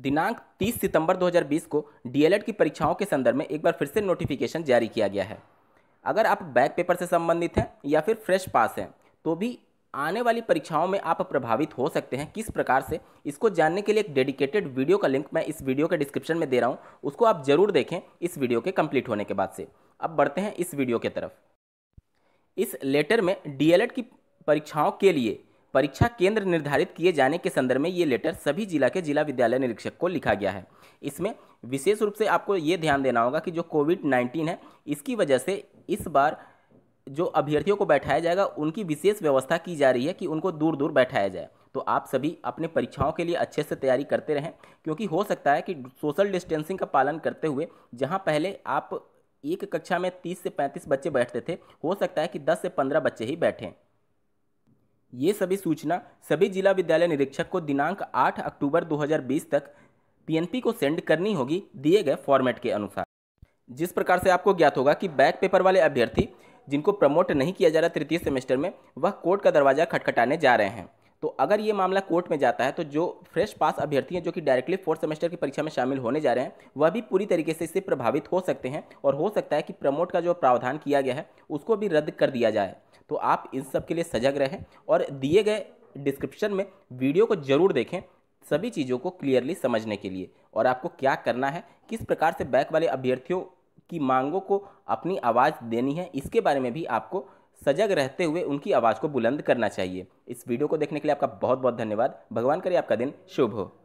दिनांक 30 सितंबर 2020 को डीएलएड की परीक्षाओं के संदर्भ में एक बार फिर से नोटिफिकेशन जारी किया गया है अगर आप बैक पेपर से संबंधित हैं या फिर फ्रेश पास हैं तो भी आने वाली परीक्षाओं में आप प्रभावित हो सकते हैं किस प्रकार से इसको जानने के लिए एक डेडिकेटेड वीडियो का लिंक मैं इस वीडियो के डिस्क्रिप्शन में दे रहा हूँ उसको आप जरूर देखें इस वीडियो के कंप्लीट होने के बाद से अब बढ़ते हैं इस वीडियो की तरफ इस लेटर में डीएलएड की परीक्षाओं के लिए परीक्षा केंद्र निर्धारित किए जाने के संदर्भ में ये लेटर सभी जिला के जिला विद्यालय निरीक्षक को लिखा गया है इसमें विशेष रूप से आपको ये ध्यान देना होगा कि जो कोविड नाइन्टीन है इसकी वजह से इस बार जो अभ्यर्थियों को बैठाया जाएगा उनकी विशेष व्यवस्था की जा रही है कि उनको दूर दूर बैठाया जाए तो आप सभी अपने परीक्षाओं के लिए अच्छे से तैयारी करते रहें क्योंकि हो सकता है कि सोशल डिस्टेंसिंग का पालन करते हुए जहाँ पहले आप एक कक्षा में 30 से 35 बच्चे बैठते थे हो सकता है कि 10 से 15 बच्चे ही बैठें ये सभी सूचना सभी जिला विद्यालय निरीक्षक को दिनांक 8 अक्टूबर 2020 तक पीएनपी को सेंड करनी होगी दिए गए फॉर्मेट के अनुसार जिस प्रकार से आपको ज्ञात होगा कि बैक पेपर वाले अभ्यर्थी जिनको प्रमोट नहीं किया जा रहा तृतीय सेमेस्टर में वह कोर्ट का दरवाज़ा खटखटाने जा रहे हैं तो अगर ये मामला कोर्ट में जाता है तो जो फ्रेश पास अभ्यर्थी हैं जो कि डायरेक्टली फोर्थ सेमेस्टर की परीक्षा में शामिल होने जा रहे हैं वह भी पूरी तरीके से इससे प्रभावित हो सकते हैं और हो सकता है कि प्रमोट का जो प्रावधान किया गया है उसको भी रद्द कर दिया जाए तो आप इन सब के लिए सजग रहें और दिए गए डिस्क्रिप्शन में वीडियो को ज़रूर देखें सभी चीज़ों को क्लियरली समझने के लिए और आपको क्या करना है किस प्रकार से बैक वाले अभ्यर्थियों की मांगों को अपनी आवाज़ देनी है इसके बारे में भी आपको सजग रहते हुए उनकी आवाज़ को बुलंद करना चाहिए इस वीडियो को देखने के लिए आपका बहुत बहुत धन्यवाद भगवान करे आपका दिन शुभ हो